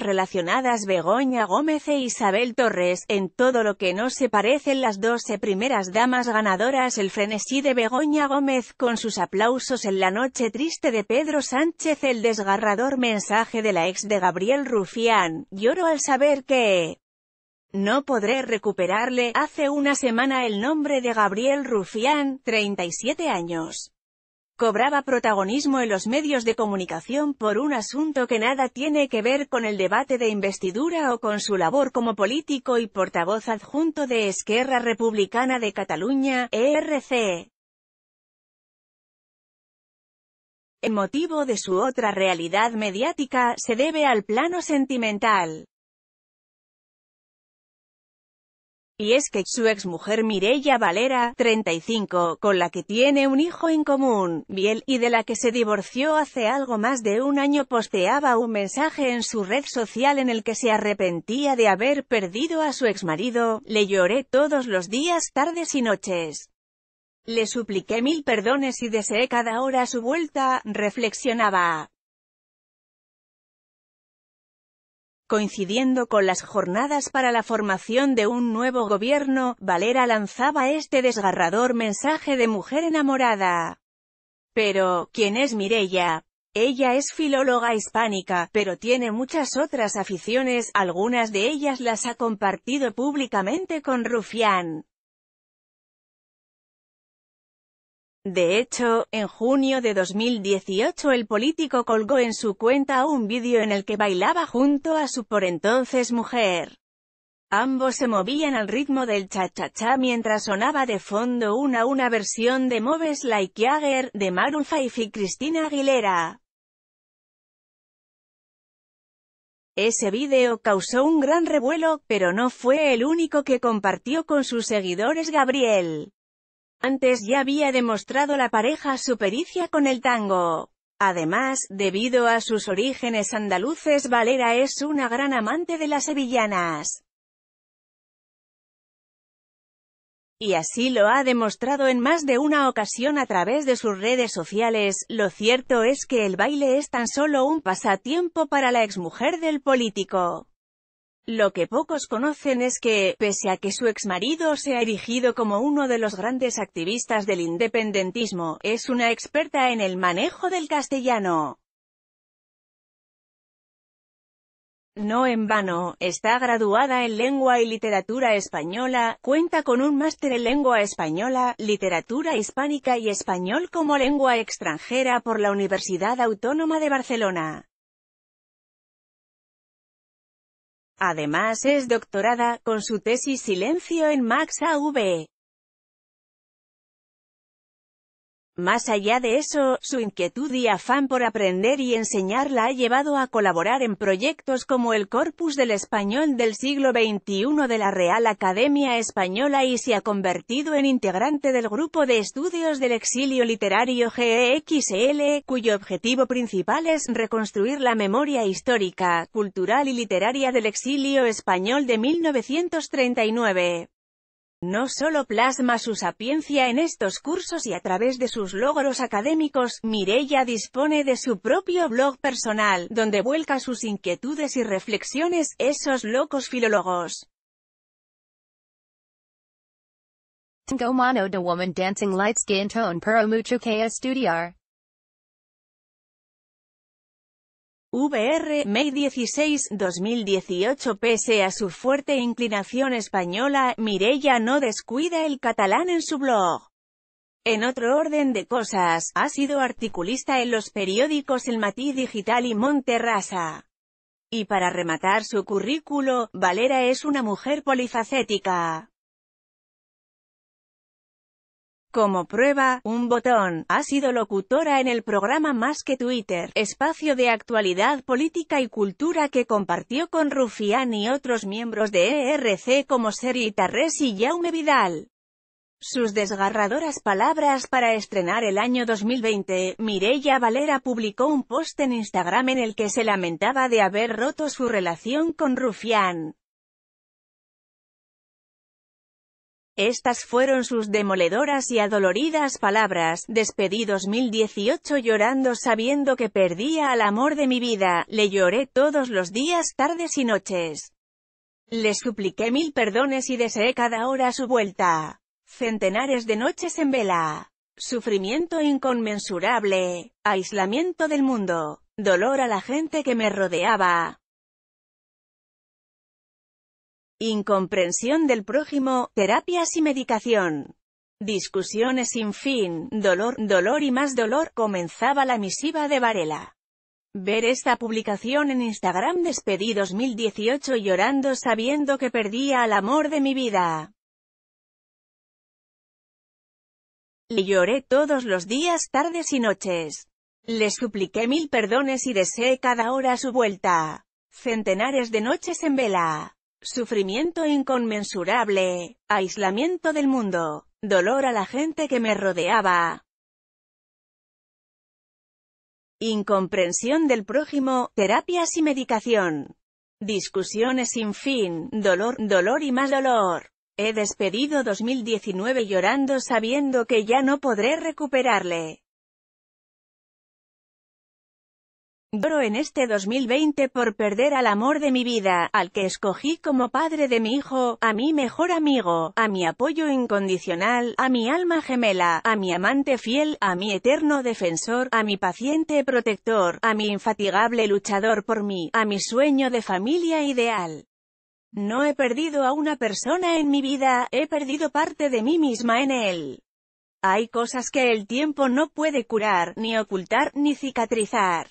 relacionadas Begoña Gómez e Isabel Torres, en todo lo que no se parecen las 12 primeras damas ganadoras el frenesí de Begoña Gómez con sus aplausos en la noche triste de Pedro Sánchez el desgarrador mensaje de la ex de Gabriel Rufián, lloro al saber que... No podré recuperarle, hace una semana el nombre de Gabriel Rufián, 37 años cobraba protagonismo en los medios de comunicación por un asunto que nada tiene que ver con el debate de investidura o con su labor como político y portavoz adjunto de Esquerra Republicana de Cataluña, ERC. El motivo de su otra realidad mediática se debe al plano sentimental. Y es que su exmujer Mireia Valera, 35, con la que tiene un hijo en común, Biel, y de la que se divorció hace algo más de un año posteaba un mensaje en su red social en el que se arrepentía de haber perdido a su exmarido, le lloré todos los días, tardes y noches. Le supliqué mil perdones y deseé cada hora su vuelta, reflexionaba. Coincidiendo con las jornadas para la formación de un nuevo gobierno, Valera lanzaba este desgarrador mensaje de mujer enamorada. Pero, ¿quién es Mirella? Ella es filóloga hispánica, pero tiene muchas otras aficiones, algunas de ellas las ha compartido públicamente con Rufián. De hecho, en junio de 2018 el político colgó en su cuenta un vídeo en el que bailaba junto a su por entonces mujer. Ambos se movían al ritmo del cha-cha-cha mientras sonaba de fondo una una versión de Moves Like Jagger, de Maroon 5 y Cristina Aguilera. Ese vídeo causó un gran revuelo, pero no fue el único que compartió con sus seguidores Gabriel. Antes ya había demostrado la pareja su pericia con el tango. Además, debido a sus orígenes andaluces Valera es una gran amante de las sevillanas. Y así lo ha demostrado en más de una ocasión a través de sus redes sociales, lo cierto es que el baile es tan solo un pasatiempo para la exmujer del político. Lo que pocos conocen es que, pese a que su exmarido se ha erigido como uno de los grandes activistas del independentismo, es una experta en el manejo del castellano. No en vano, está graduada en Lengua y Literatura Española, cuenta con un máster en Lengua Española, Literatura Hispánica y Español como Lengua Extranjera por la Universidad Autónoma de Barcelona. Además es doctorada, con su tesis Silencio en Max AV. E. Más allá de eso, su inquietud y afán por aprender y enseñar la ha llevado a colaborar en proyectos como el Corpus del Español del siglo XXI de la Real Academia Española y se ha convertido en integrante del Grupo de Estudios del Exilio Literario GEXL, cuyo objetivo principal es reconstruir la memoria histórica, cultural y literaria del exilio español de 1939. No solo plasma su sapiencia en estos cursos y a través de sus logros académicos, Mirella dispone de su propio blog personal, donde vuelca sus inquietudes y reflexiones, esos locos filólogos. de woman dancing tone VR, May 16, 2018 Pese a su fuerte inclinación española, Mirella no descuida el catalán en su blog. En otro orden de cosas, ha sido articulista en los periódicos El Matí Digital y Monterrasa. Y para rematar su currículo, Valera es una mujer polifacética. Como prueba, un botón, ha sido locutora en el programa Más que Twitter, espacio de actualidad política y cultura que compartió con Rufián y otros miembros de ERC como Seri Tarres y Jaume Vidal. Sus desgarradoras palabras para estrenar el año 2020, Mireia Valera publicó un post en Instagram en el que se lamentaba de haber roto su relación con Rufián. Estas fueron sus demoledoras y adoloridas palabras, despedí 2018 llorando sabiendo que perdía al amor de mi vida, le lloré todos los días, tardes y noches. Le supliqué mil perdones y deseé cada hora su vuelta. Centenares de noches en vela. Sufrimiento inconmensurable. Aislamiento del mundo. Dolor a la gente que me rodeaba incomprensión del prójimo, terapias y medicación. Discusiones sin fin, dolor, dolor y más dolor, comenzaba la misiva de Varela. Ver esta publicación en Instagram despedí 2018 llorando sabiendo que perdía al amor de mi vida. Le lloré todos los días, tardes y noches. Le supliqué mil perdones y deseé cada hora su vuelta. Centenares de noches en vela. Sufrimiento inconmensurable, aislamiento del mundo, dolor a la gente que me rodeaba, incomprensión del prójimo, terapias y medicación. Discusiones sin fin, dolor, dolor y más dolor. He despedido 2019 llorando sabiendo que ya no podré recuperarle. Bro en este 2020 por perder al amor de mi vida, al que escogí como padre de mi hijo, a mi mejor amigo, a mi apoyo incondicional, a mi alma gemela, a mi amante fiel, a mi eterno defensor, a mi paciente protector, a mi infatigable luchador por mí, a mi sueño de familia ideal. No he perdido a una persona en mi vida, he perdido parte de mí misma en él. Hay cosas que el tiempo no puede curar, ni ocultar, ni cicatrizar.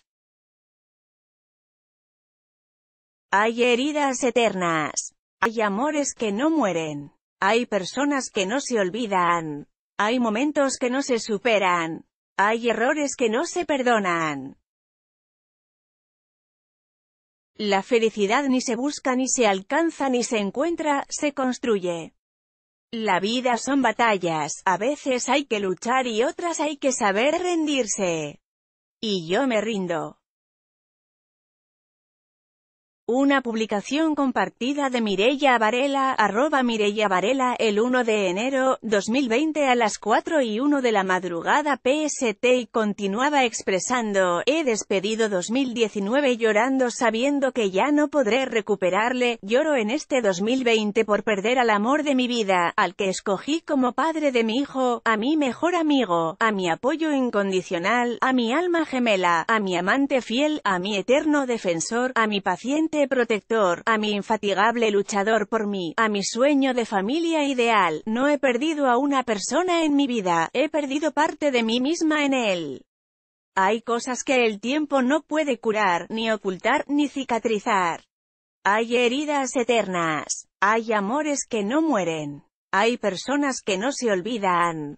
Hay heridas eternas. Hay amores que no mueren. Hay personas que no se olvidan. Hay momentos que no se superan. Hay errores que no se perdonan. La felicidad ni se busca ni se alcanza ni se encuentra, se construye. La vida son batallas, a veces hay que luchar y otras hay que saber rendirse. Y yo me rindo. Una publicación compartida de Mirella Varela, arroba Mireia Varela, el 1 de enero 2020 a las 4 y 1 de la madrugada PST y continuaba expresando, he despedido 2019 llorando sabiendo que ya no podré recuperarle, lloro en este 2020 por perder al amor de mi vida, al que escogí como padre de mi hijo, a mi mejor amigo, a mi apoyo incondicional, a mi alma gemela, a mi amante fiel, a mi eterno defensor, a mi paciente protector, a mi infatigable luchador por mí, a mi sueño de familia ideal. No he perdido a una persona en mi vida, he perdido parte de mí misma en él. Hay cosas que el tiempo no puede curar, ni ocultar, ni cicatrizar. Hay heridas eternas. Hay amores que no mueren. Hay personas que no se olvidan.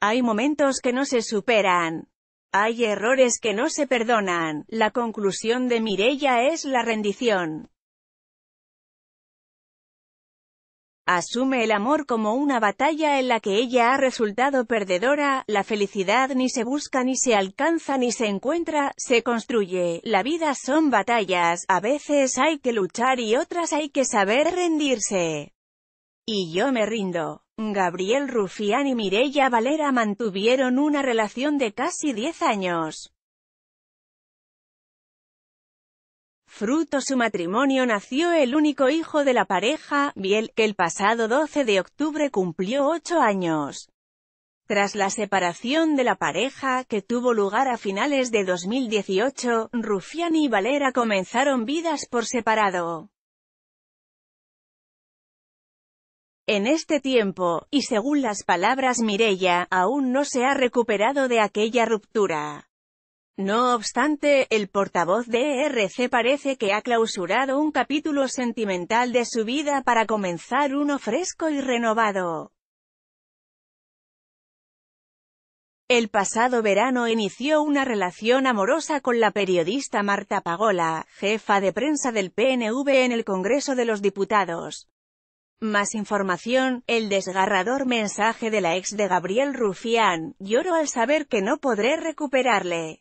Hay momentos que no se superan. Hay errores que no se perdonan. La conclusión de Mirella es la rendición. Asume el amor como una batalla en la que ella ha resultado perdedora, la felicidad ni se busca ni se alcanza ni se encuentra, se construye, la vida son batallas, a veces hay que luchar y otras hay que saber rendirse. Y yo me rindo. Gabriel Rufián y Mirella Valera mantuvieron una relación de casi 10 años. Fruto su matrimonio nació el único hijo de la pareja, Biel, que el pasado 12 de octubre cumplió 8 años. Tras la separación de la pareja, que tuvo lugar a finales de 2018, Rufián y Valera comenzaron vidas por separado. En este tiempo, y según las palabras Mirella, aún no se ha recuperado de aquella ruptura. No obstante, el portavoz de ERC parece que ha clausurado un capítulo sentimental de su vida para comenzar uno fresco y renovado. El pasado verano inició una relación amorosa con la periodista Marta Pagola, jefa de prensa del PNV en el Congreso de los Diputados. Más información, el desgarrador mensaje de la ex de Gabriel Rufián, lloro al saber que no podré recuperarle.